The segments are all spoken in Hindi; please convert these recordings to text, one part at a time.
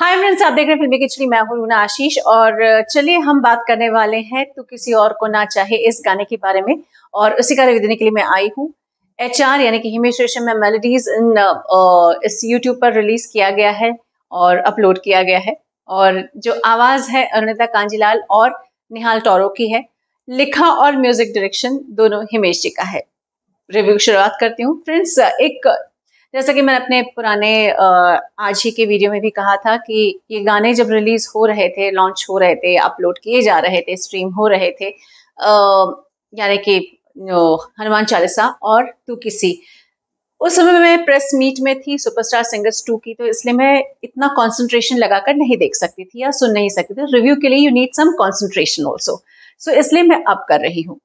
हाय फ्रेंड्स आप देख रहे हैं फिल्मी किचड़ी मैं हूं रूना आशीष और चलिए हम बात करने वाले हैं तो किसी और को ना चाहे इस गाने के बारे में और उसी का रिव्यू देने के लिए मैं आई हूं एच आर यानी कि हिमेश रेशम में मेलोडीज इन इस यूट्यूब पर रिलीज किया गया है और अपलोड किया गया है और जो आवाज़ है अरुणिता कांजीलाल और निहाल टोरो की है लिखा और म्यूजिक डायरेक्शन दोनों हिमेश जी का है रिव्यू शुरुआत करती हूँ फ्रेंड्स एक जैसा कि मैंने अपने पुराने आज ही के वीडियो में भी कहा था कि ये गाने जब रिलीज हो रहे थे लॉन्च हो रहे थे अपलोड किए जा रहे थे स्ट्रीम हो रहे थे यानी कि हनुमान चालीसा और तू किसी उस समय मैं प्रेस मीट में थी सुपरस्टार सिंगर्स टू की तो इसलिए मैं इतना कॉन्सेंट्रेशन लगाकर नहीं देख सकती थी या सुन नहीं सकती थी रिव्यू के लिए you need some concentration also so इसलिए मैं अब कर रही हूँ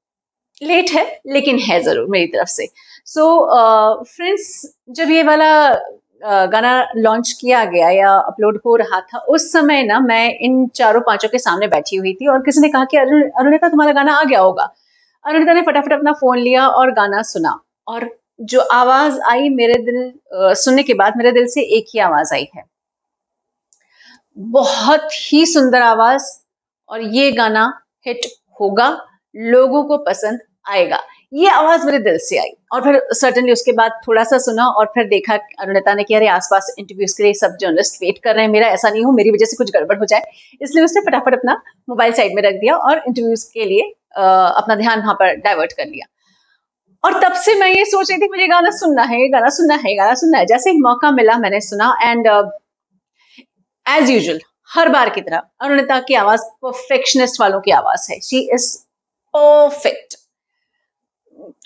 लेट है लेकिन है ज़रूर मेरी तरफ से सो so, फ्रेंड्स uh, जब ये वाला uh, गाना लॉन्च किया गया या अपलोड हो रहा था उस समय ना मैं इन चारों पांचों के सामने बैठी हुई थी और किसी ने कहा कि अरुण अरुणिता तुम्हारा गाना आ गया होगा अरुणिता ने फटाफट अपना फ़ोन लिया और गाना सुना और जो आवाज़ आई मेरे दिल uh, सुनने के बाद मेरे दिल से एक ही आवाज़ आई है बहुत ही सुंदर आवाज़ और ये गाना हिट होगा लोगों को पसंद आएगा ये आवाज मेरे दिल से आई और फिर सर्टनली उसके बाद थोड़ा सा सुना और फिर देखा अरुणता ने कि अरे आसपास इंटरव्यूज के लिए सब जर्नलिस्ट वेट कर रहे हैं मेरा ऐसा नहीं हो मेरी वजह से कुछ गड़बड़ हो जाए इसलिए उसने फटाफट अपना मोबाइल साइड में रख दिया और इंटरव्यूज के लिए अपना ध्यान वहां पर डाइवर्ट कर लिया और तब से मैं ये सोच रही थी मुझे गाना सुनना है गाना सुनना है गाना सुनना है जैसे ही मौका मिला मैंने सुना एंड एज यूजल हर बार की तरह अरुणिता की आवाज परफेक्शनिस्ट वालों की आवाज है शी इज परफेक्ट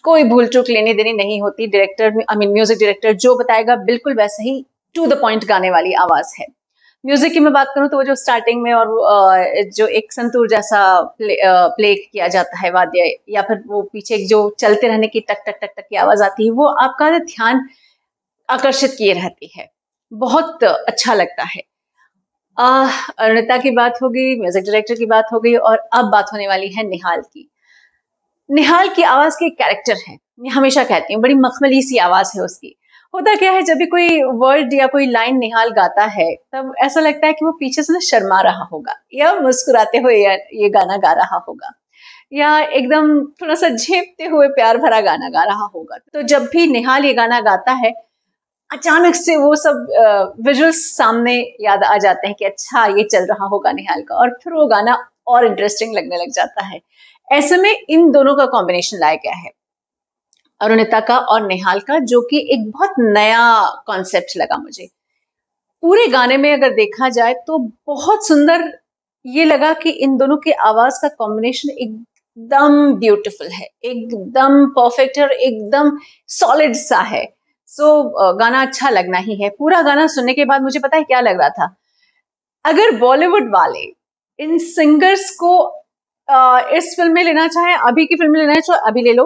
कोई भूल चूक लेने देने नहीं होती director I mean music director जो बताएगा बिल्कुल वैसे ही टू द पॉइंट गाने वाली आवाज है म्यूजिक की मैं बात करूं तो वो जो स्टार्टिंग में और जो एक संतूर जैसा प्ले, प्ले किया जाता है वाद्य या फिर वो पीछे जो चलते रहने की टक टक टक टक की आवाज आती है वो आपका ध्यान आकर्षित किए रहती है बहुत अच्छा लगता है अः अरुणिता की बात होगी म्यूजिक डायरेक्टर की बात हो गई और अब बात होने वाली है निहाल की निहाल की आवाज के कैरेक्टर है मैं हमेशा कहती हूँ बड़ी मखमली सी आवाज है उसकी होता क्या है जब भी कोई वर्ड या कोई लाइन निहाल गाता है तब ऐसा लगता है कि वो पीछे से ना शर्मा रहा होगा या मुस्कुराते हुए ये गाना गा रहा होगा या एकदम थोड़ा सा झेपते हुए प्यार भरा गाना गा रहा होगा तो जब भी निहाल ये गाना गाता है अचानक से वो सब विजुअल्स सामने याद आ जाते हैं कि अच्छा ये चल रहा होगा निहाल का और फिर वो गाना और इंटरेस्टिंग लगने लग जाता है ऐसे में इन दोनों का कॉम्बिनेशन लाया गया है अरुणिता का और निहाल का जो कि एक बहुत नया कॉन्सेप्ट लगा मुझे पूरे गाने में अगर देखा जाए तो बहुत सुंदर ये लगा कि इन दोनों की आवाज का कॉम्बिनेशन एकदम ब्यूटीफुल है एकदम परफेक्ट और एकदम सॉलिड सा है सो so, गाना अच्छा लगना ही है पूरा गाना सुनने के बाद मुझे पता है क्या लग रहा था अगर बॉलीवुड वाले इन सिंगर्स को आ, इस फिल्म में लेना चाहे अभी की फिल्म में लेना चाहे अभी ले लो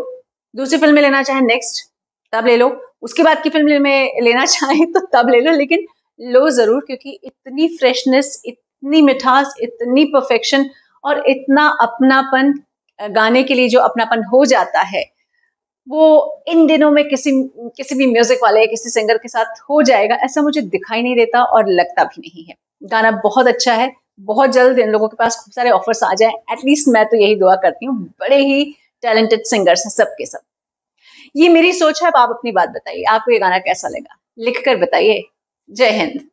दूसरी फिल्म में लेना चाहे नेक्स्ट तब ले लो उसके बाद की फिल्म में लेना चाहे तो तब ले लो लेकिन लो जरूर क्योंकि इतनी फ्रेशनेस इतनी मिठास इतनी परफेक्शन और इतना अपनापन गाने के लिए जो अपनापन हो जाता है वो इन दिनों में किसी किसी भी म्यूजिक वाले किसी सिंगर के साथ हो जाएगा ऐसा मुझे दिखाई नहीं देता और लगता भी नहीं है गाना बहुत अच्छा है बहुत जल्द इन लोगों के पास खूब सारे ऑफर्स आ जाए एटलीस्ट मैं तो यही दुआ करती हूँ बड़े ही टैलेंटेड सिंगर्स हैं सबके सब ये मेरी सोच है अब आप अपनी बात बताइए आपको ये गाना कैसा लगा लिख कर बताइए जय हिंद